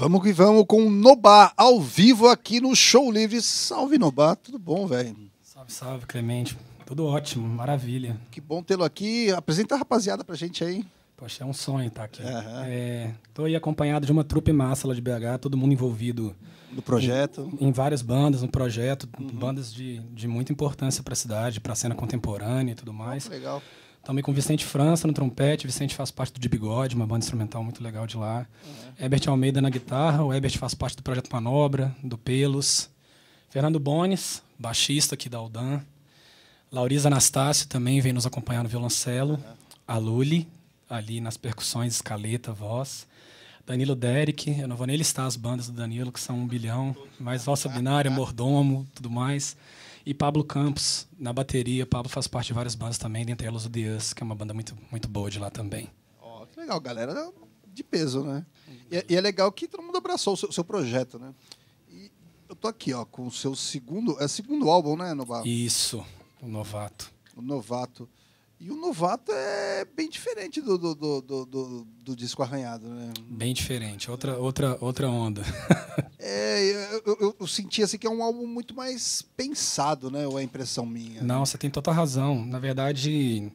Vamos que vamos com o Nobá ao vivo aqui no Show Livre. Salve Nobá, tudo bom, velho? Salve, salve, Clemente. Tudo ótimo, maravilha. Que bom tê-lo aqui. Apresenta a rapaziada pra gente aí. Poxa, é um sonho estar tá aqui. Uhum. É, tô aí acompanhado de uma trupe massa lá de BH, todo mundo envolvido. No projeto? Em, em várias bandas, no projeto, uhum. bandas de, de muita importância para a cidade, para a cena contemporânea e tudo mais. Oh, legal. Também com Vicente França no trompete. Vicente faz parte do De Bigode, uma banda instrumental muito legal de lá. Uhum. Herbert Almeida na guitarra. O Herbert faz parte do Projeto Manobra, do Pelos. Fernando Bones, baixista aqui da Aldan. Laurisa Anastácio também vem nos acompanhar no violoncelo. Uhum. A Luli, ali nas percussões, escaleta, voz. Danilo Derek, eu não vou nem listar as bandas do Danilo, que são um bilhão, mas valsa binária, mordomo, tudo mais. E Pablo Campos, na bateria. Pablo faz parte de várias bandas também, dentre elas o The Us, que é uma banda muito, muito boa de lá também. Ó, oh, que legal, galera de peso, né? E é, e, é legal que todo mundo abraçou o seu, seu projeto, né? E eu tô aqui, ó, com o seu segundo. É segundo álbum, né, Novato? Isso, o Novato. O Novato. E o novato é bem diferente do, do, do, do, do disco arranhado, né? Bem diferente, outra, outra, outra onda. é, eu, eu, eu, senti assim que é um álbum muito mais pensado, né? Ou é impressão minha? Não, você tem total razão. Na verdade,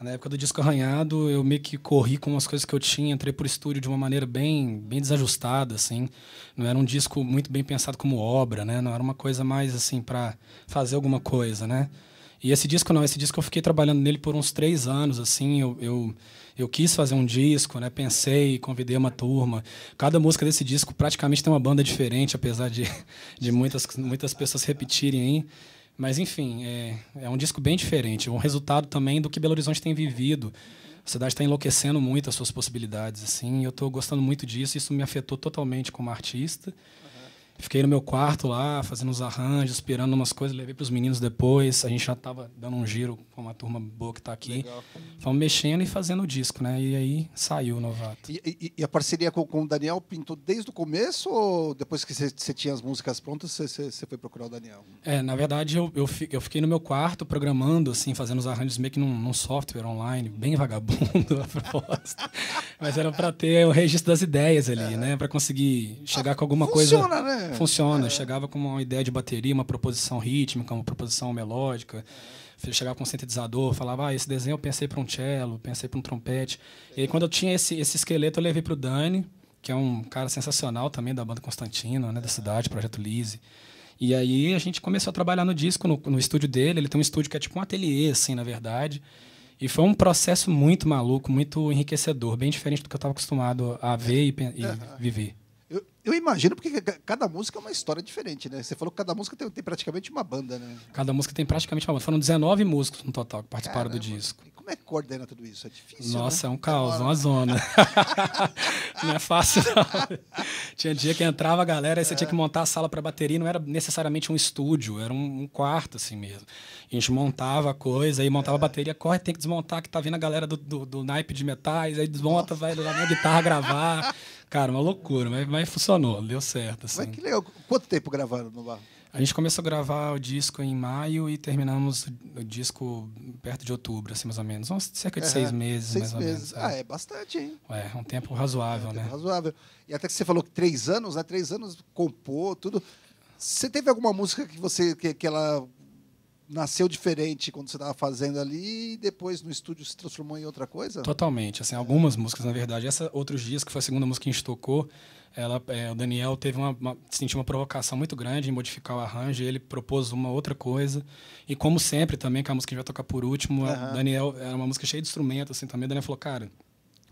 na época do disco arranhado, eu meio que corri com as coisas que eu tinha, entrei pro estúdio de uma maneira bem, bem desajustada, assim. Não era um disco muito bem pensado como obra, né? Não era uma coisa mais assim para fazer alguma coisa, né? E esse disco não, esse disco eu fiquei trabalhando nele por uns três anos, assim, eu, eu, eu, quis fazer um disco, né? Pensei, convidei uma turma. Cada música desse disco praticamente tem uma banda diferente, apesar de, de muitas, muitas pessoas repetirem aí. Mas, enfim, é, é um disco bem diferente. Um resultado também do que Belo Horizonte tem vivido. A cidade está enlouquecendo muito as suas possibilidades, assim. Eu estou gostando muito disso. Isso me afetou totalmente como artista. Fiquei no meu quarto lá, fazendo os arranjos, esperando umas coisas, levei para os meninos depois. A gente já estava dando um giro com uma turma boa que está aqui. Fomos mexendo e fazendo o disco, né? E aí saiu o Novato. E, e, e a parceria com, com, o Daniel pintou desde o começo ou depois que você tinha as músicas prontas, você foi procurar o Daniel? É, na verdade, eu, eu, eu, fiquei no meu quarto programando, assim, fazendo os arranjos meio que num, num software online, bem vagabundo a proposta. Mas era para ter o registro das ideias ali, é. né? Para conseguir chegar ah, com alguma funciona, coisa. Funciona, né? É. Funciona. É. Chegava com uma ideia de bateria, uma proposição rítmica, uma proposição melódica. Chegava com um sintetizador, falava, ah, esse desenho eu pensei para um cello, pensei para um trompete. E aí, quando eu tinha esse, esse esqueleto, eu levei para o Dani, que é um cara sensacional também da banda Constantino, né, da cidade, Projeto Lise. E aí a gente começou a trabalhar no disco, no, no estúdio dele. Ele tem um estúdio que é tipo um ateliê, assim, na verdade. E foi um processo muito maluco, muito enriquecedor, bem diferente do que eu estava acostumado a ver e, e é. viver. Eu, eu, imagino porque cada música é uma história diferente, né? Você falou que cada música tem, tem praticamente uma banda, né? Cada música tem praticamente uma banda. Foram 19 músicos no total que participaram Caramba. do disco. Como é que coordena tudo isso? É difícil. Né? Nossa, né? é um caos, é uma zona. não é fácil, não. Tinha dia que entrava a galera, e você é. tinha que montar a sala para bateria, não era necessariamente um estúdio, era um, quarto assim mesmo. A gente montava a coisa, aí montava a é. bateria, corre, tem que desmontar, que tá vindo a galera do, do, do naipe de metais, aí desmonta, Nossa. vai lá na guitarra gravar. Cara, uma loucura, mas, mas funcionou, deu certo. Assim. Mas que legal. Quanto tempo gravaram no bar? A gente começou a gravar o disco em maio e terminamos o disco perto de outubro, assim, mais ou menos. Uns cerca de é, seis meses, seis mais meses. ou menos. Ah, é. é bastante, hein? É, um tempo razoável, é, um tempo né? razoável. E até que você falou que três anos, né? Três anos compor, tudo. Você teve alguma música que você que, que ela nasceu diferente quando você estava fazendo ali e depois no estúdio se transformou em outra coisa? Totalmente. Assim, algumas músicas, na verdade. Essa Outros Dias, que foi a segunda música que a gente tocou, ela, é, o Daniel teve uma, uma, sentiu uma provocação muito grande em modificar o arranjo, ele propôs uma outra coisa. E como sempre também, que é a música que a gente vai tocar por último, uhum. Daniel era uma música cheia de instrumentos assim também. O Daniel falou, cara,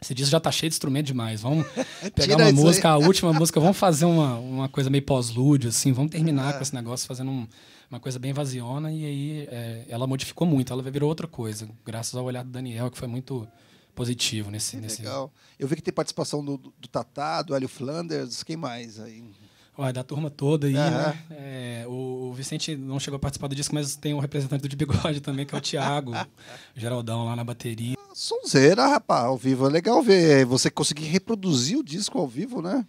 esse disco já tá cheio de instrumento demais. Vamos pegar uma música, aí. a última música, vamos fazer uma, uma coisa meio pós-lúdio, assim, vamos terminar com esse negócio fazendo um, uma coisa bem vaziona. E aí é, ela modificou muito, ela virou outra coisa, graças ao olhar do Daniel, que foi muito positivo nesse. nesse... Legal. Eu vi que tem participação do, do Tatá, do Hélio Flanders, quem mais aí? Ué, da turma toda aí, uhum. né? É, o, o, Vicente não chegou a participar do disco, mas tem um representante do de bigode também, que é o Thiago, o Geraldão lá na bateria. Ah, sonzeira, rapaz, ao vivo é legal ver. É, você conseguir reproduzir o disco ao vivo, né?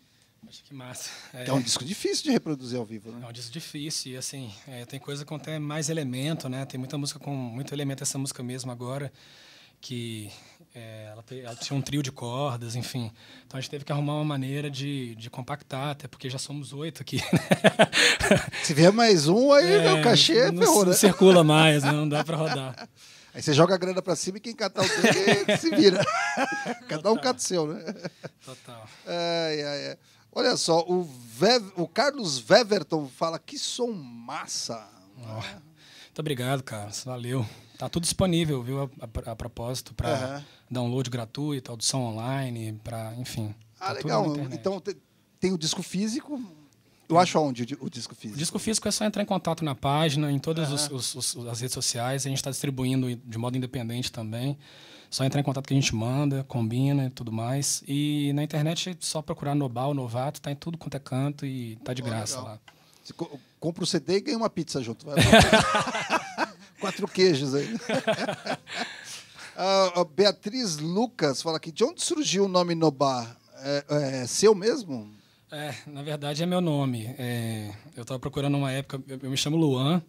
Acho que massa. É, é um disco difícil de reproduzir ao vivo, né? É um disco difícil, e assim, é, tem coisa com até mais elemento, né? Tem muita música com muito elemento, essa música mesmo agora que é, ela, te, ela, tinha um trio de cordas, enfim. Então a gente teve que arrumar uma maneira de, de compactar, até porque já somos oito aqui. Né? Se vier mais um, aí é, meu cachê é ferrou, não, né? não circula mais, né? não dá para rodar. Aí você joga a grana para cima e quem catar o seu se vira. Cada um cata o seu, né? Total. Ai, ai, ai. Olha só, o, Ve o Carlos Weverton fala que som massa. Oh. Muito obrigado, cara. Valeu. Tá tudo disponível, viu? A, a, a propósito, para uhum. download gratuito, audição online, para enfim. Ah, tá legal. Então tem o disco físico. Eu acho onde o disco físico? O disco físico é só entrar em contato na página, em todas uhum. as redes sociais. A gente está distribuindo de modo independente também. Só entrar em contato que a gente manda, combina e tudo mais. E na internet é só procurar Nobal, Novato, tá em tudo quanto é canto e tá de oh, graça legal. lá. Compro compra o CD e ganha uma pizza junto. Quatro queijos aí. Ah, Beatriz Lucas fala aqui: de onde surgiu o nome Nobar? É, é seu mesmo? É, na verdade é meu nome. É, eu estava procurando uma época, eu me chamo Luan.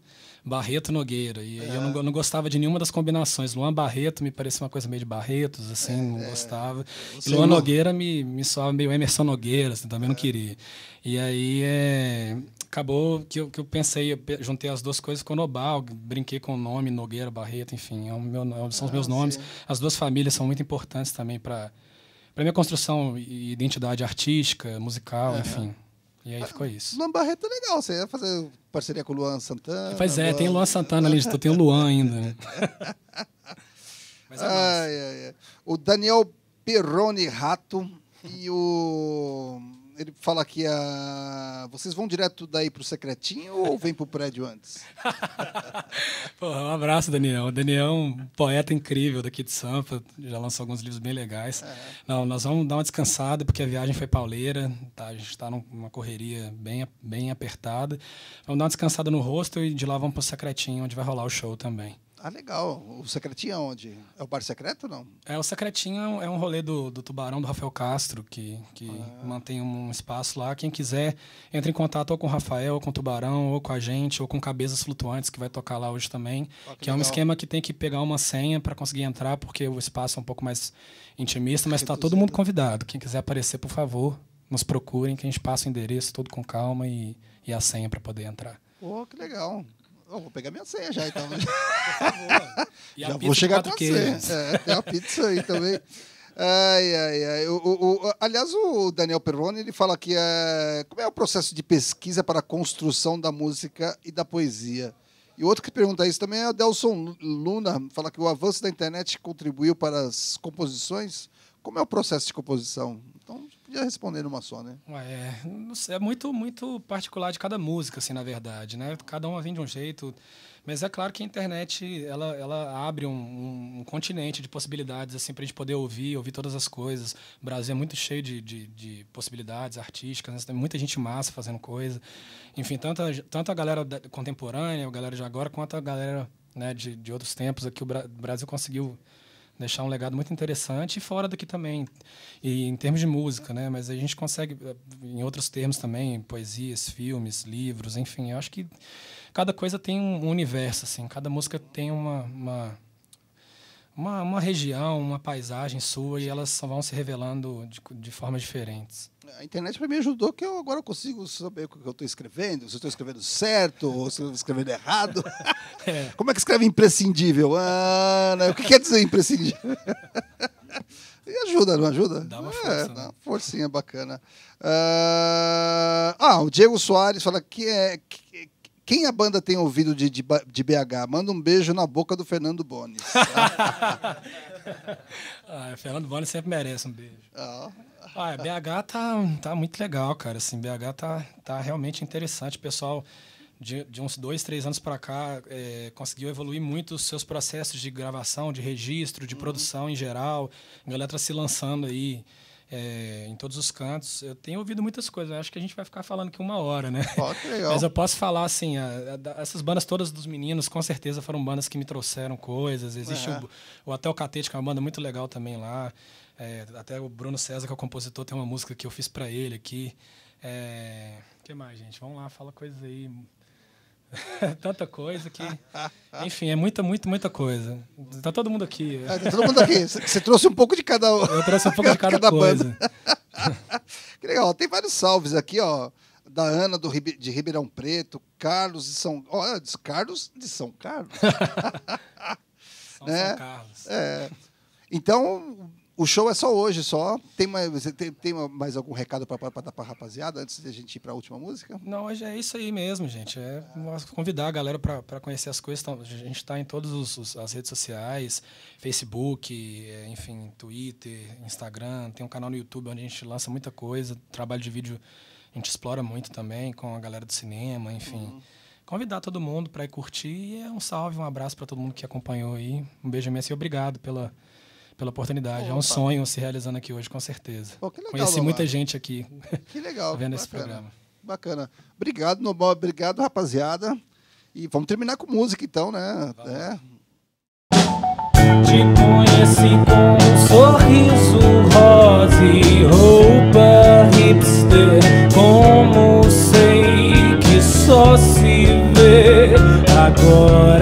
Barreto Nogueira. E, é. eu, não, é. não, gostava de nenhuma das combinações. Luan Barreto me parecia uma coisa meio de Barretos, assim, é, não é. gostava. E Luan não... Nogueira me, me soava meio Emerson Nogueira, assim, também não é. queria. E aí acabou que eu, que eu pensei, eu juntei as duas coisas com o Nobal, brinquei com o nome, Nogueira, Barreto, enfim, é meu, são os meus ah, nomes. As duas famílias são muito importantes também para para minha construção e identidade artística, musical, enfim. E aí ficou isso. Luan Barreto é legal, você ia fazer parceria com o Luan Santana. Pois é, Luan... tem Luan Santana ali, tem o Luan ainda. Né? Mas é ai, ai, ai. O Daniel Perrone Rato e o ele fala que a. Vocês vão direto daí pro secretinho ou vem pro prédio antes? Porra, um abraço, Daniel. O Daniel é um poeta incrível daqui de Sampa, já lançou alguns livros bem legais. É. Não, nós vamos dar uma descansada, porque a viagem foi pauleira, tá? a gente está numa correria bem, bem apertada. Vamos dar uma descansada no rosto e de lá vamos pro secretinho, onde vai rolar o show também. Ah, legal. O Secretinho é onde? É o Bar Secreto ou não? É, o Secretinho é um é rolê do, do Tubarão, do Rafael Castro, que, que ah. mantém um espaço lá. Quem quiser, entre em contato ou com o Rafael, ou com o Tubarão, ou com a gente, ou com Cabeças Flutuantes, que vai tocar lá hoje também. Ah, que, que é um esquema que tem que pegar uma senha para conseguir entrar, porque o espaço é um pouco mais intimista, mas está todo mundo convidado. Quem quiser aparecer, por favor, nos procurem, que a gente passa o endereço todo com calma e, e a senha para poder entrar. Pô, oh, que legal. Oh, vou pegar minha ceia já, então. já vou chegar com a ceia. É, tem é a pizza aí também. Ai, ai, ai. O, o, o, aliás, o Daniel Perrone ele fala que é, como é o processo de pesquisa para a construção da música e da poesia. E outro que pergunta isso também é o Delson Luna, fala que o avanço da internet contribuiu para as composições. Como é o processo de composição? Então, Podia responder numa só, né? É, é muito, muito particular de cada música, assim, na verdade, né? Cada uma vem de um jeito. Mas é claro que a internet, ela, ela abre um, um continente de possibilidades, assim, pra gente poder ouvir, ouvir todas as coisas. O Brasil é muito cheio de, de, de possibilidades artísticas, né? tem muita gente massa fazendo coisa. Enfim, tanto a, tanto a galera contemporânea, a galera de agora, quanto a galera né, de, de outros tempos aqui, o Brasil conseguiu deixar um legado muito interessante e fora daqui também e em termos de música né mas a gente consegue eh, em outros termos também poesias filmes livros enfim eu acho que cada coisa tem um universo assim cada música tem uma, uma uma, uma região, uma paisagem sua e elas vão se revelando de, de formas diferentes. A internet para mim ajudou que eu agora consigo saber o que eu estou escrevendo, se eu estou escrevendo certo ou se eu estou escrevendo errado. É. Como é que escreve imprescindível? Ah, o que quer dizer imprescindível? E ajuda, não ajuda? Dá uma força. É, né? dá uma forcinha bacana. ah, ah o Diego Soares fala que é, que quem a banda tem ouvido de, de, de BH? Manda um beijo na boca do Fernando Bones. ah, Fernando Bones sempre merece um beijo. Ah. Ah, é, BH tá, tá muito legal, cara. Assim, BH tá, tá realmente interessante. O pessoal, de, de uns dois, três anos para cá, é, conseguiu evoluir muito os seus processos de gravação, de registro, de uhum. produção em geral. A galera tá se lançando aí é, em todos os cantos. Eu tenho ouvido muitas coisas. Eu acho que a gente vai ficar falando aqui uma hora, né? Oh, Mas eu posso falar assim, a, a, essas bandas todas dos meninos, com certeza foram bandas que me trouxeram coisas. Existe é. o, o Até o Catete, que é uma banda muito legal também lá. É, até o Bruno César, que é o compositor, tem uma música que eu fiz para ele aqui. É, que mais, gente? Vamos lá, fala coisas aí. Tanta coisa que. Enfim, é muita, muita, muita coisa. Tá todo mundo aqui. É, tá todo mundo aqui. Você trouxe um pouco de cada. Eu trouxe um pouco de cada, cada coisa. que legal. Tem vários salves aqui, ó. Da Ana do Ribe... de Ribeirão Preto, Carlos de São. Olha, Carlos de São Carlos. São, né? São Carlos. É. Então, o show é só hoje, só. Tem mais, tem, tem mais algum recado para dar para rapaziada antes de a gente ir para a última música? Não, hoje é isso aí mesmo, gente. É convidar a galera para conhecer as coisas. Então, a gente está em todas as redes sociais: Facebook, eh, enfim, Twitter, Instagram. Tem um canal no YouTube onde a gente lança muita coisa. Trabalho de vídeo a gente explora muito também com a galera do cinema, enfim. Uhum convidar todo mundo para ir curtir. E é um salve, um abraço para todo mundo que acompanhou aí. Um beijo imenso e obrigado pela pela oportunidade. Opa. É um sonho se realizando aqui hoje, com certeza. Pô, legal, Conheci Lomar. muita gente aqui. Que legal. vendo bacana, esse programa. Bacana. Obrigado, Nobal. Obrigado, rapaziada. E vamos terminar com música, então, né? Vamos. É. Te conheci com um sorriso rosa e roupa hipster. Como sei que só se vê agora.